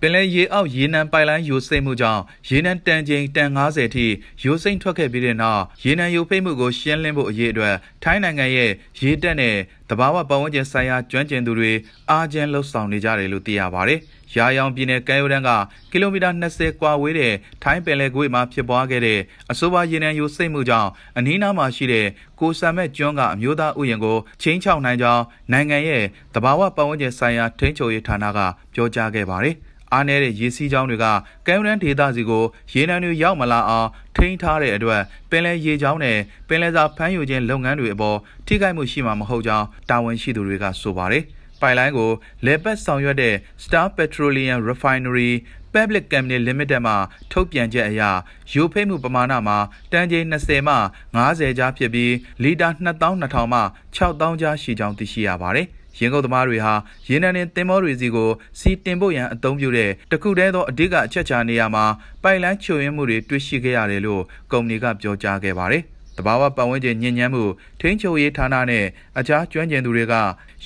ပင်လယ်ရေအောက်ရေနံပိုက်လိုင်းယိုစိမ့်မှုကြောင့်ရေနံတန်ချိန်တန်90ထိယိုစိမ့်ထွက်ခဲ့ပြီးတဲ့နောက်ရေနံယိုဖိတ်မှုကိုရှင်းလင်းဖို့အရေးအတွက်ထိုင်းနိုင်ငံရဲ့ရေတပ်နဲ့တဘာဝပတ်ဝန်းကျင်ဆိုင်ရာကျွမ်းကျင်သူတွေအားချင်းလှုပ်ဆောင်နေကြတယ်လို့သိရပါတယ်။ရာယောင်ပြည်နယ်ကမ်းရိုးတန်းကကီလိုမီတာ20ကွာဝေးတဲ့ထိုင်းပင်လယ်ကွေ့မှာဖြစ်ပွားခဲ့တဲ့အဆိုပါရေနံယိုစိမ့်မှုကြောင့်အနီးနားမှာရှိတဲ့ကိုဆမ်မက်ကျွန်းကအမျိုးသားဥယျာဉ်ကိုချင်းချောက်နိုင်ကြောင်းနိုင်ငံရဲ့တဘာဝပတ်ဝန်းကျင်ဆိုင်ရာထိန်းချုပ်ရေးဌာနကပြောကြားခဲ့ပါတယ်။အားနည်းတဲ့ရေစီးကြောင်းတွေကကမ်းရိုးတန်းဒေသစီကိုရေနံတွေရောက်မလာအောင်ထိန်းထားတဲ့အတွက်ပင်လယ်ရေကြောင်းနဲ့ပင်လယ်စာဖမ်းယူခြင်းလုပ်ငန်းတွေအပေါ်ထိခိုက်မှုရှိမှာမဟုတ်ကြောင်းတာဝန်ရှိသူတွေကဆိုပါတယ်။ပိုင်လိုင်းကိုလေပတ်ဆောင်ရွက်တဲ့ Star Petroleum Refinery Public Company Limited မှာထုတ်ပြန်ချက်အရရိုဖိမှုပမာဏမှာတန်ချိန်20မှ90ကြားဖြစ်ပြီးလီတာ2200မှ6000ကြားရှိကြောင်းသိရှိရပါတယ်။ရင်ကုန်သမားတွေဟာရေနံတင်သင်္ဘောတွေစီကိုစီတင်ဖို့ရန်အသုံးပြုတဲ့တခုတည်းသောအဓိကအချက်ချာနေရာမှာပိုင်လိုင်းချို့ယွင်းမှုတွေတွေ့ရှိခဲ့ရတယ်လို့ကုမ္ပဏီကပြောကြားခဲ့ပါတယ်။တဘာဝပတ်ဝန်းကျင်ညဉ့်ညမ်းမှုထိန်းချုပ်ရေးဌာနနဲ့အခြားကျွမ်းကျင်သူတွေက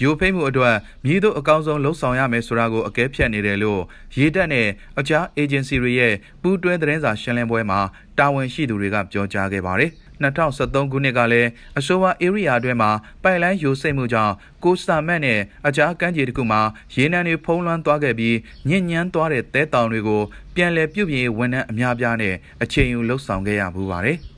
ယူဖိမှုအတွက်မြည်တို့အကောင်းဆုံးလှုံ့ဆော်ရမယ်ဆိုတာကိုအကဲဖြတ်နေတယ်လို့ရေးတက်နဲ့အခြား agency တွေရဲ့ပူးတွဲသတင်းစာရှင်းလင်းပွဲမှာတာဝန်ရှိသူတွေကပြောကြားခဲ့ပါတယ်။2013ခုနှစ်ကလည်းအဆိုပါ area အတွင်းမှာပိုက်လိုင်းယိုစိတ်မှုကြောင့်ကိုစာမတ်နဲ့အခြားကမ်းခြေတစ်ခုမှာရေနံတွေဖုံးလွှမ်းသွားခဲ့ပြီးညဉ့်ညမ်းသွားတဲ့တဲတောင်တွေကိုပြန်လည်ပြုပြင်ဝန်ထမ်းအများပြားနဲ့အချိန်ယူလှုပ်ဆောင်ခဲ့ရမှုပါတယ်။